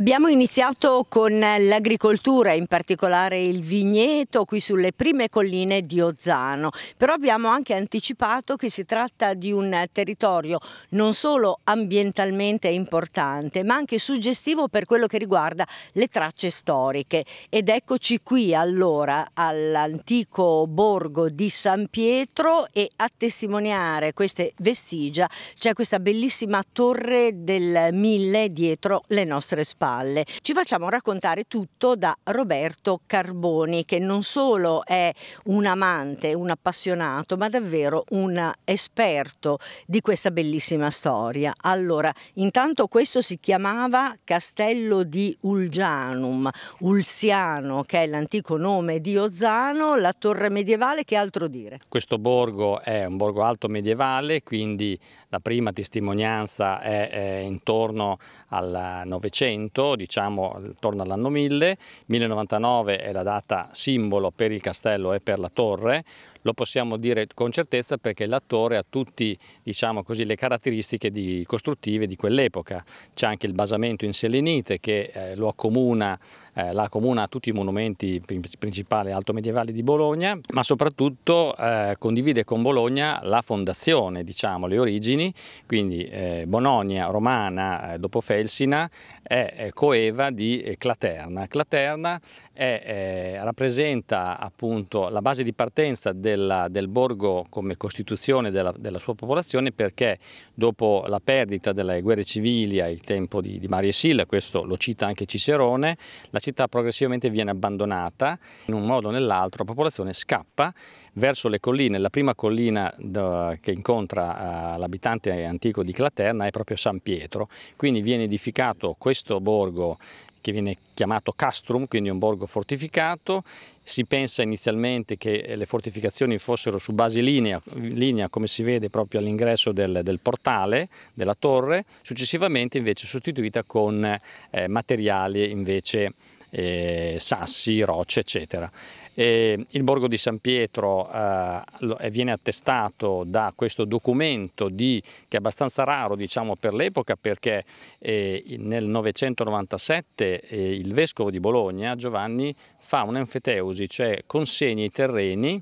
Abbiamo iniziato con l'agricoltura, in particolare il vigneto, qui sulle prime colline di Ozzano, però abbiamo anche anticipato che si tratta di un territorio non solo ambientalmente importante, ma anche suggestivo per quello che riguarda le tracce storiche. Ed eccoci qui allora all'antico borgo di San Pietro e a testimoniare queste vestigia c'è questa bellissima torre del Mille dietro le nostre spalle valle. Ci facciamo raccontare tutto da Roberto Carboni che non solo è un amante, un appassionato, ma davvero un esperto di questa bellissima storia. Allora, intanto questo si chiamava Castello di Ulgianum, Ulziano che è l'antico nome di Ozzano, la torre medievale, che altro dire? Questo borgo è un borgo alto medievale, quindi la prima testimonianza è, è eh, intorno al Novecento 1800, ecco, diciamo intorno all'anno 1000, 1099 è la data simbolo per il castello e per la torre, lo possiamo dire con certezza perché l'attore ha tutte diciamo le caratteristiche di costruttive di quell'epoca. C'è anche il basamento in selenite che eh, lo accomuna, eh, la accomuna a tutti i monumenti principali altomedievali di Bologna, ma soprattutto eh, condivide con Bologna la fondazione, diciamo, le origini, quindi eh, Bologna romana eh, dopo Felsina è coeva di Claterna. Claterna è, rappresenta appunto la base di partenza del della, del borgo come costituzione della, della, sua popolazione perché dopo la perdita delle guerre civili ai tempo di, di Mario Silla, questo lo cita anche Cicerone, la città progressivamente viene abbandonata, in un modo o nell'altro la popolazione scappa verso le colline, la prima collina da, che incontra uh, l'abitante antico di Claterna è proprio San Pietro, quindi viene edificato questo borgo che viene chiamato castrum, quindi un borgo fortificato. Si pensa inizialmente che eh, le fortificazioni fossero su base linea, linea come si vede proprio all'ingresso del, del, portale della torre, successivamente invece sostituita con eh, materiali invece eh, sassi, rocce, eccetera. E il borgo di San Pietro eh, viene attestato da questo documento di, che è abbastanza raro diciamo, per l'epoca perché eh, nel 997 eh, il vescovo di Bologna, Giovanni, fa un'enfeteusi, cioè consegna i terreni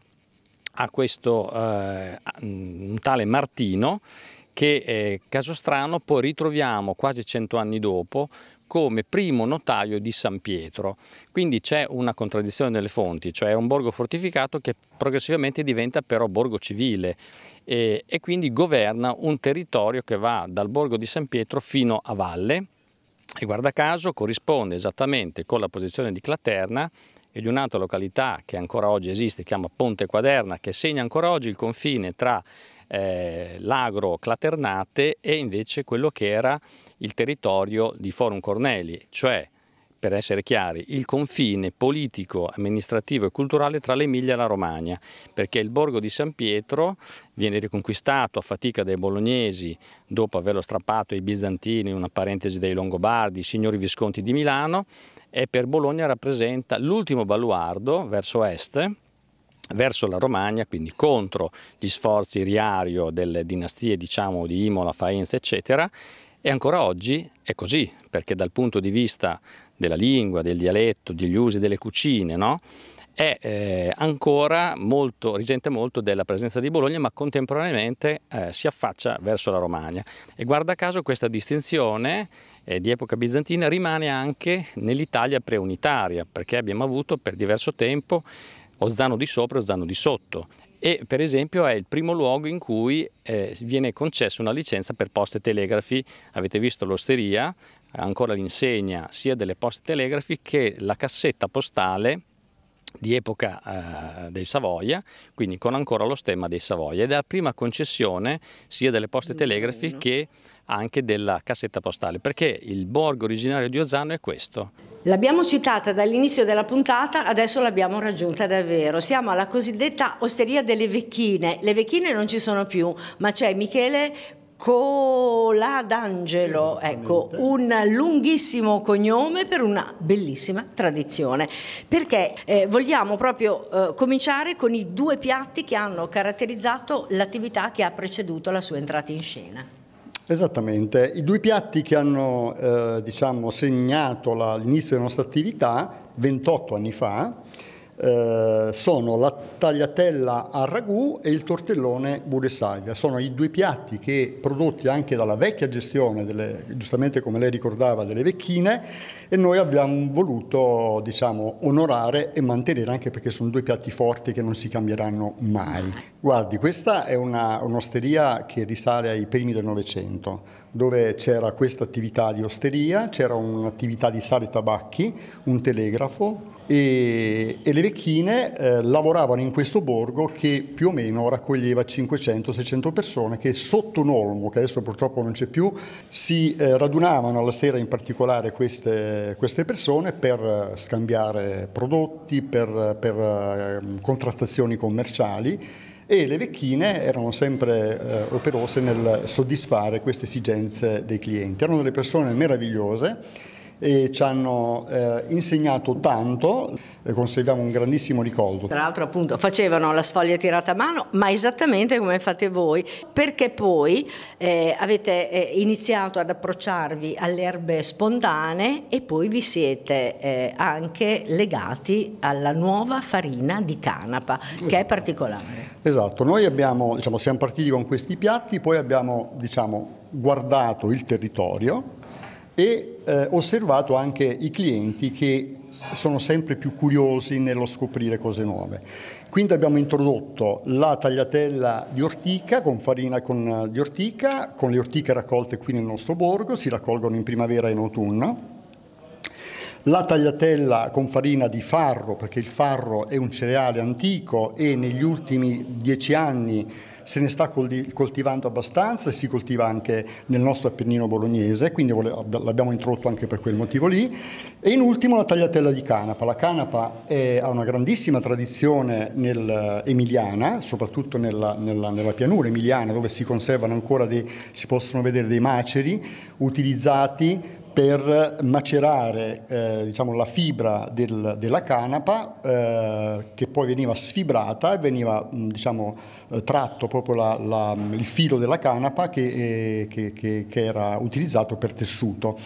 a questo eh, un tale Martino che eh, caso strano poi ritroviamo quasi cento anni dopo come primo notaio di San Pietro. Quindi c'è una contraddizione nelle fonti, cioè è un borgo fortificato che progressivamente diventa però borgo civile e, e quindi governa un territorio che va dal borgo di San Pietro fino a valle e guarda caso corrisponde esattamente con la posizione di Claterna e di un'altra località che ancora oggi esiste, chiama Ponte Quaderna, che segna ancora oggi il confine tra eh, l'agro Claternate e invece quello che era il territorio di Forum Corneli, cioè per essere chiari, il confine politico, amministrativo e culturale tra l'Emilia e la Romagna, perché il borgo di San Pietro viene riconquistato a fatica dai bolognesi dopo averlo strappato ai bizantini, una parentesi dei Longobardi, i signori visconti di Milano, e per Bologna rappresenta l'ultimo baluardo verso est verso la Romagna, quindi contro gli sforzi riario delle dinastie diciamo, di Imola, Faenza, eccetera, e ancora oggi è così, perché dal punto di vista della lingua, del dialetto, degli usi delle cucine, no? è eh, ancora molto, risente molto della presenza di Bologna, ma contemporaneamente eh, si affaccia verso la Romagna. E guarda caso questa distinzione eh, di epoca bizantina rimane anche nell'Italia preunitaria, perché abbiamo avuto per diverso tempo Ozzano di sopra e Ozzano di sotto e per esempio è il primo luogo in cui eh, viene concessa una licenza per poste e telegrafi. Avete visto l'osteria, ancora l'insegna sia delle poste e telegrafi che la cassetta postale di epoca eh, dei Savoia, quindi con ancora lo stemma dei Savoia ed è la prima concessione sia delle poste e telegrafi che anche della cassetta postale, perché il borgo originario di Ozzano è questo. L'abbiamo citata dall'inizio della puntata, adesso l'abbiamo raggiunta davvero. Siamo alla cosiddetta Osteria delle Vecchine. Le Vecchine non ci sono più, ma c'è Michele Cola d'Angelo, ecco, un lunghissimo cognome per una bellissima tradizione, perché eh, vogliamo proprio eh, cominciare con i due piatti che hanno caratterizzato l'attività che ha preceduto la sua entrata in scena. Esattamente, i due piatti che hanno eh, diciamo, segnato l'inizio della nostra attività 28 anni fa eh, sono la tagliatella a ragù e il tortellone buresaglia. Sono i due piatti che prodotti anche dalla vecchia gestione, delle, giustamente come lei ricordava, delle vecchine e noi abbiamo voluto diciamo, onorare e mantenere anche perché sono due piatti forti che non si cambieranno mai. Guardi, questa è un'osteria che risale ai primi del Novecento dove c'era questa attività di osteria, c'era un'attività di sale e tabacchi, un telegrafo, e, e le vecchine eh, lavoravano in questo borgo che più o meno raccoglieva 500-600 persone che sotto un olmo, che adesso purtroppo non c'è più, si eh, radunavano alla sera in particolare queste, queste persone per scambiare prodotti, per, per ehm, contrattazioni commerciali e le vecchine erano sempre eh, operose nel soddisfare queste esigenze dei clienti. Erano delle persone meravigliose e ci hanno eh, insegnato tanto e conserviamo un grandissimo ricordo. Tra l'altro appunto facevano la sfoglia tirata a mano, ma esattamente come fate voi, perché poi eh, avete eh, iniziato ad approcciarvi alle erbe spontanee e poi vi siete eh, anche legati alla nuova farina di canapa, che è particolare. Esatto, noi abbiamo, diciamo, siamo partiti con questi piatti, poi abbiamo diciamo, guardato il territorio e eh, osservato anche i clienti che sono sempre più curiosi nello scoprire cose nuove. Quindi abbiamo introdotto la tagliatella di ortica con farina con, eh, di ortica, con le ortiche raccolte qui nel nostro borgo, si raccolgono in primavera e in autunno la tagliatella con farina di farro, perché il farro è un cereale antico e negli ultimi dieci anni se ne sta coltivando abbastanza e si coltiva anche nel nostro Appennino bolognese, quindi l'abbiamo introdotto anche per quel motivo lì. E in ultimo la tagliatella di canapa. La canapa è, ha una grandissima tradizione nel, emiliana, soprattutto nella, nella, nella, pianura emiliana, dove si conservano ancora dei, si possono vedere dei maceri utilizzati per macerare eh, diciamo, la fibra del, della canapa eh, che poi veniva sfibrata e veniva mm, diciamo, eh, tratto proprio la, la, il filo della canapa che, eh, che, che, che era utilizzato per tessuto.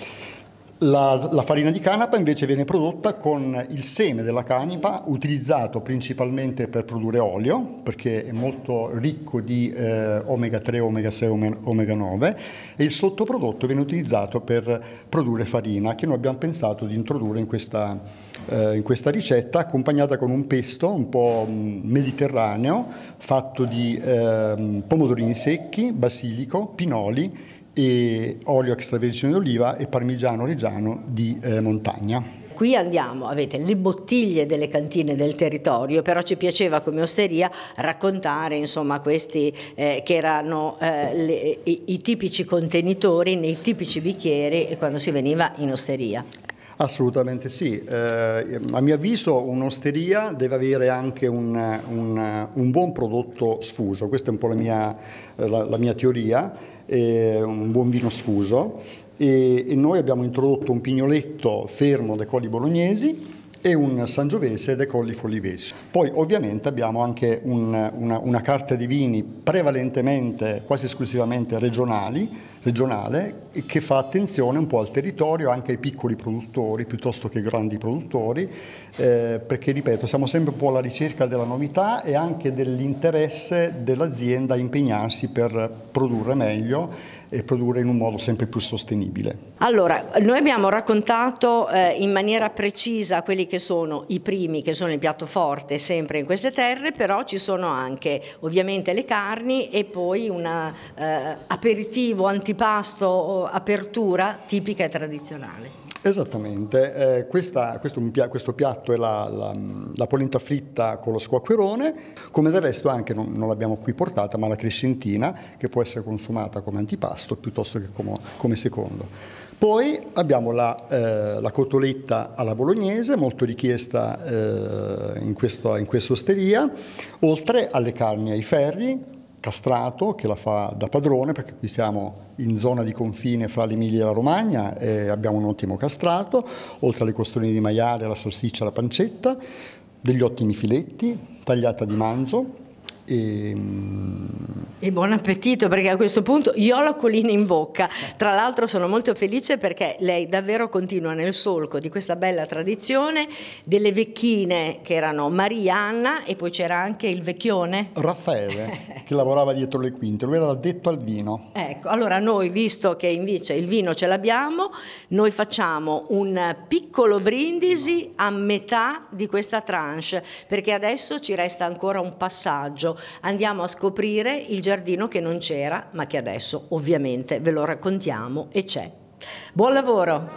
La, la, farina di canapa invece viene prodotta con il seme della canapa utilizzato principalmente per produrre olio perché è molto ricco di eh, omega 3, omega 6, omega 9 e il sottoprodotto viene utilizzato per produrre farina che noi abbiamo pensato di introdurre in questa, eh, in questa ricetta accompagnata con un pesto un po' mm, mediterraneo fatto di eh, pomodorini secchi, basilico, pinoli e olio extravergine d'oliva e parmigiano reggiano di eh, montagna. Qui andiamo, avete le bottiglie delle cantine del territorio, però ci piaceva come osteria raccontare insomma, questi eh, che erano eh, le, i, i, tipici contenitori nei tipici bicchieri quando si veniva in osteria. Assolutamente sì, eh, a mio avviso un'osteria deve avere anche un, un, un, buon prodotto sfuso, questa è un po' la mia, la, la mia teoria, eh, un buon vino sfuso e, e noi abbiamo introdotto un pignoletto fermo dai colli bolognesi e un sangiovese dei Colli Follivesi. Poi ovviamente abbiamo anche un, una, una, carta di vini prevalentemente, quasi esclusivamente regionali, regionale, che fa attenzione un po' al territorio, anche ai piccoli produttori piuttosto che ai grandi produttori, eh, perché ripeto siamo sempre un po' alla ricerca della novità e anche dell'interesse dell'azienda a impegnarsi per produrre meglio e produrre in un modo sempre più sostenibile. Allora, noi abbiamo raccontato eh, in maniera precisa quelli che sono i primi, che sono il piatto forte sempre in queste terre, però ci sono anche ovviamente le carni e poi un eh, aperitivo, antipasto, apertura tipica e tradizionale. Esattamente, eh, questa, questo, questo, piatto è la, la, la, polenta fritta con lo squacquerone, come del resto anche, non, non l'abbiamo qui portata, ma la crescentina che può essere consumata come antipasto piuttosto che come, come secondo. Poi abbiamo la, eh, la, cotoletta alla bolognese, molto richiesta eh, in, questo, in questa osteria, oltre alle carni ai ferri, Castrato che la fa da padrone perché qui siamo in zona di confine fra l'Emilia e la Romagna e abbiamo un ottimo castrato, oltre alle costolini di maiale, alla salsiccia, alla pancetta, degli ottimi filetti, tagliata di manzo, e, ehm, e, buon appetito perché a questo punto io ho la colina in bocca. Tra l'altro sono molto felice perché lei davvero continua nel solco di questa bella tradizione delle vecchine che erano Maria Anna e poi c'era anche il vecchione Raffaele che lavorava dietro le quinte, lui era addetto al vino. Ecco, allora noi visto che invece il vino ce l'abbiamo, noi facciamo un piccolo brindisi a metà di questa tranche perché adesso ci resta ancora un passaggio Andiamo a scoprire il giardino che non c'era, ma che adesso ovviamente ve lo raccontiamo e c'è. Buon lavoro!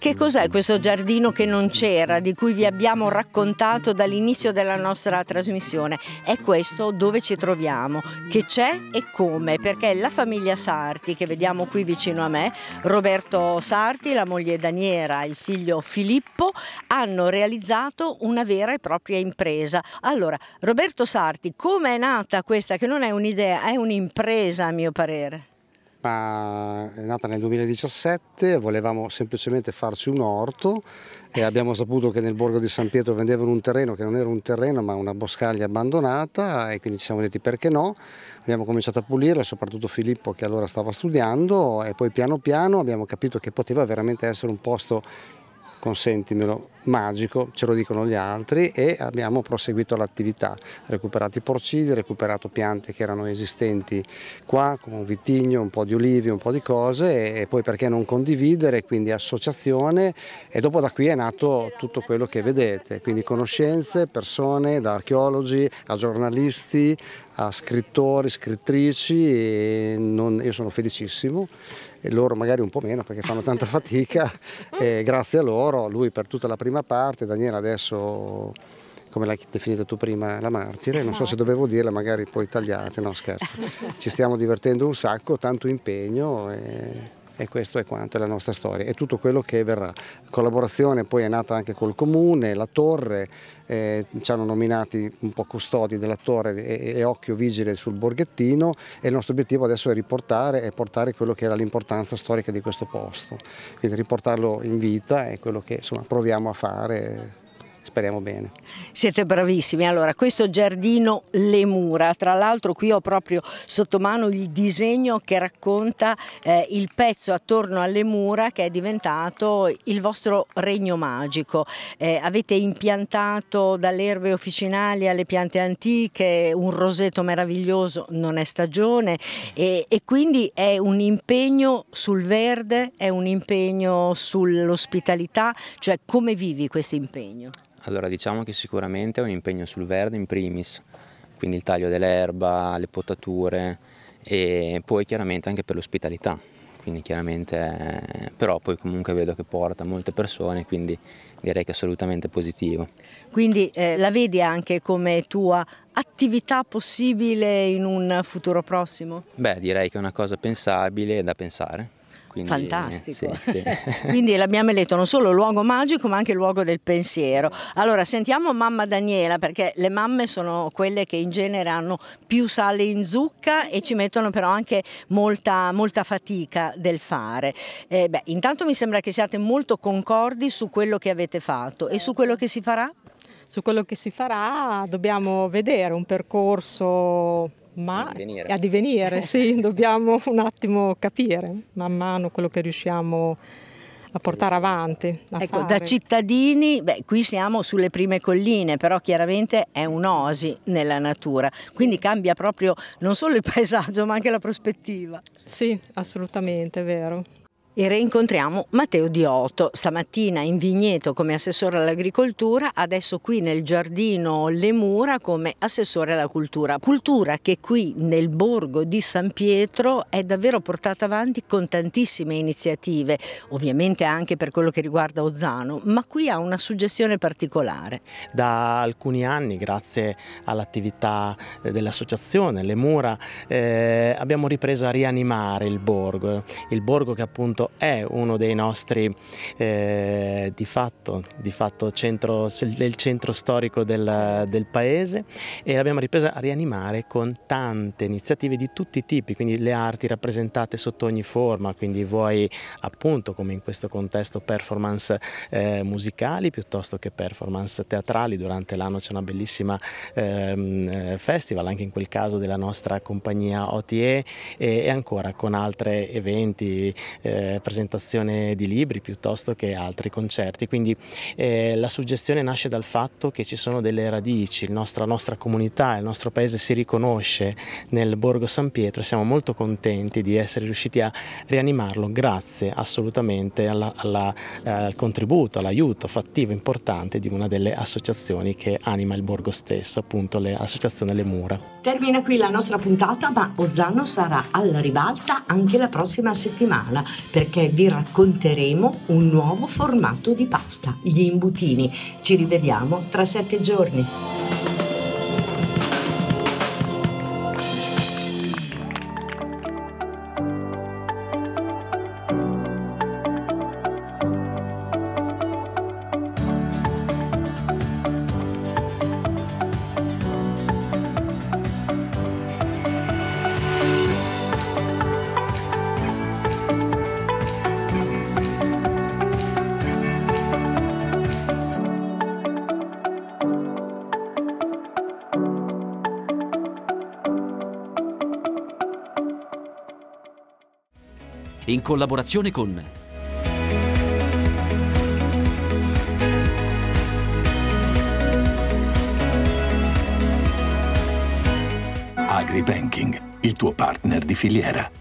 che cos'è questo giardino che non c'era, di cui vi abbiamo raccontato dall'inizio della nostra trasmissione? È questo dove ci troviamo, che c'è e come, perché la famiglia Sarti, che vediamo qui vicino a me, Roberto Sarti, la moglie Daniera e il figlio Filippo, hanno realizzato una vera e propria impresa. Allora, Roberto Sarti, come è nata questa, che non è un'idea, è un'impresa a mio parere? ma è nata nel 2017, volevamo semplicemente farci un orto e abbiamo saputo che nel borgo di San Pietro vendevano un terreno che non era un terreno ma una boscaglia abbandonata e quindi ci siamo detti perché no, abbiamo cominciato a pulirla, soprattutto Filippo che allora stava studiando e poi piano piano abbiamo capito che poteva veramente essere un posto consentimelo, magico, ce lo dicono gli altri e abbiamo proseguito l'attività, recuperati porcini, recuperato piante che erano esistenti qua, come un vitigno, un po' di olivi, un po' di cose e poi perché non condividere, quindi associazione e dopo da qui è nato tutto quello che vedete, quindi conoscenze, persone, da archeologi a giornalisti, a scrittori, scrittrici, non, io sono felicissimo e loro magari un po' meno perché fanno tanta fatica e grazie a loro, lui per tutta la prima parte, Daniela adesso come l'hai definita tu prima, la martire, non so se dovevo dirla, magari poi tagliate, no scherzo, ci stiamo divertendo un sacco, tanto impegno. E e questo è quanto è la nostra storia è tutto quello che verrà. collaborazione poi è nata anche col comune, la torre, eh, ci hanno nominati un po' custodi della torre e, e, occhio vigile sul borghettino e il nostro obiettivo adesso è riportare e portare quello che era l'importanza storica di questo posto, quindi riportarlo in vita è quello che insomma, proviamo a fare speriamo bene. Siete bravissimi, allora questo giardino Le Mura, tra l'altro qui ho proprio sotto mano il disegno che racconta eh, il pezzo attorno alle mura che è diventato il vostro regno magico, eh, avete impiantato dalle erbe officinali alle piante antiche un roseto meraviglioso, non è stagione e, e quindi è un impegno sul verde, è un impegno sull'ospitalità, cioè come vivi questo impegno? Allora diciamo che sicuramente è un impegno sul verde in primis, quindi il taglio dell'erba, le potature e poi chiaramente anche per l'ospitalità, quindi chiaramente però poi comunque vedo che porta molte persone quindi direi che è assolutamente positivo quindi eh, la vedi anche come tua attività possibile in un futuro prossimo? beh direi che è una cosa pensabile e da pensare quindi, Fantastico. Sì, sì. Quindi l'abbiamo eletto non solo luogo magico ma anche luogo del pensiero. Allora sentiamo mamma Daniela perché le mamme sono quelle che in genere hanno più sale in zucca e ci mettono però anche molta, molta fatica del fare. Eh, beh, intanto mi sembra che siate molto concordi su quello che avete fatto e su quello che si farà? Su quello che si farà dobbiamo vedere un percorso ma a divenire. a divenire, sì, dobbiamo un attimo capire man mano quello che riusciamo a portare avanti. A ecco, fare. da cittadini, beh, qui siamo sulle prime colline, però chiaramente è un'osi nella natura, quindi cambia proprio non solo il paesaggio ma anche la prospettiva. Sì, assolutamente, è vero. E reincontriamo Matteo Diotto, stamattina in Vigneto come assessore all'agricoltura, adesso qui nel giardino Le Mura come assessore alla cultura. Cultura che qui nel borgo di San Pietro è davvero portata avanti con tantissime iniziative, ovviamente anche per quello che riguarda Ozzano, ma qui ha una suggestione particolare. Da alcuni anni, grazie all'attività eh, dell'associazione Le Mura, eh, abbiamo ripreso a rianimare il borgo, il borgo che appunto appunto è uno dei nostri eh, di fatto, di fatto centro, del centro storico del, del paese e l'abbiamo ripresa a rianimare con tante iniziative di tutti i tipi, quindi le arti rappresentate sotto ogni forma, quindi vuoi appunto come in questo contesto performance eh, musicali piuttosto che performance teatrali, durante l'anno c'è una bellissima ehm, eh, festival anche in quel caso della nostra compagnia OTE e, e ancora con altri eventi eh, eh, presentazione di libri piuttosto che altri concerti. Quindi eh, la suggestione nasce dal fatto che ci sono delle radici, la nostra, nostra comunità, il nostro paese si riconosce nel Borgo San Pietro e siamo molto contenti di essere riusciti a rianimarlo grazie assolutamente alla, alla, eh, al contributo, all'aiuto fattivo importante di una delle associazioni che anima il borgo stesso, appunto l'associazione Le Mura. Termina qui la nostra puntata, ma Ozzano sarà alla ribalta anche la prossima settimana perché vi racconteremo un nuovo formato di pasta, gli imbutini. Ci rivediamo tra sette giorni. in collaborazione con Agribanking, il tuo partner di filiera.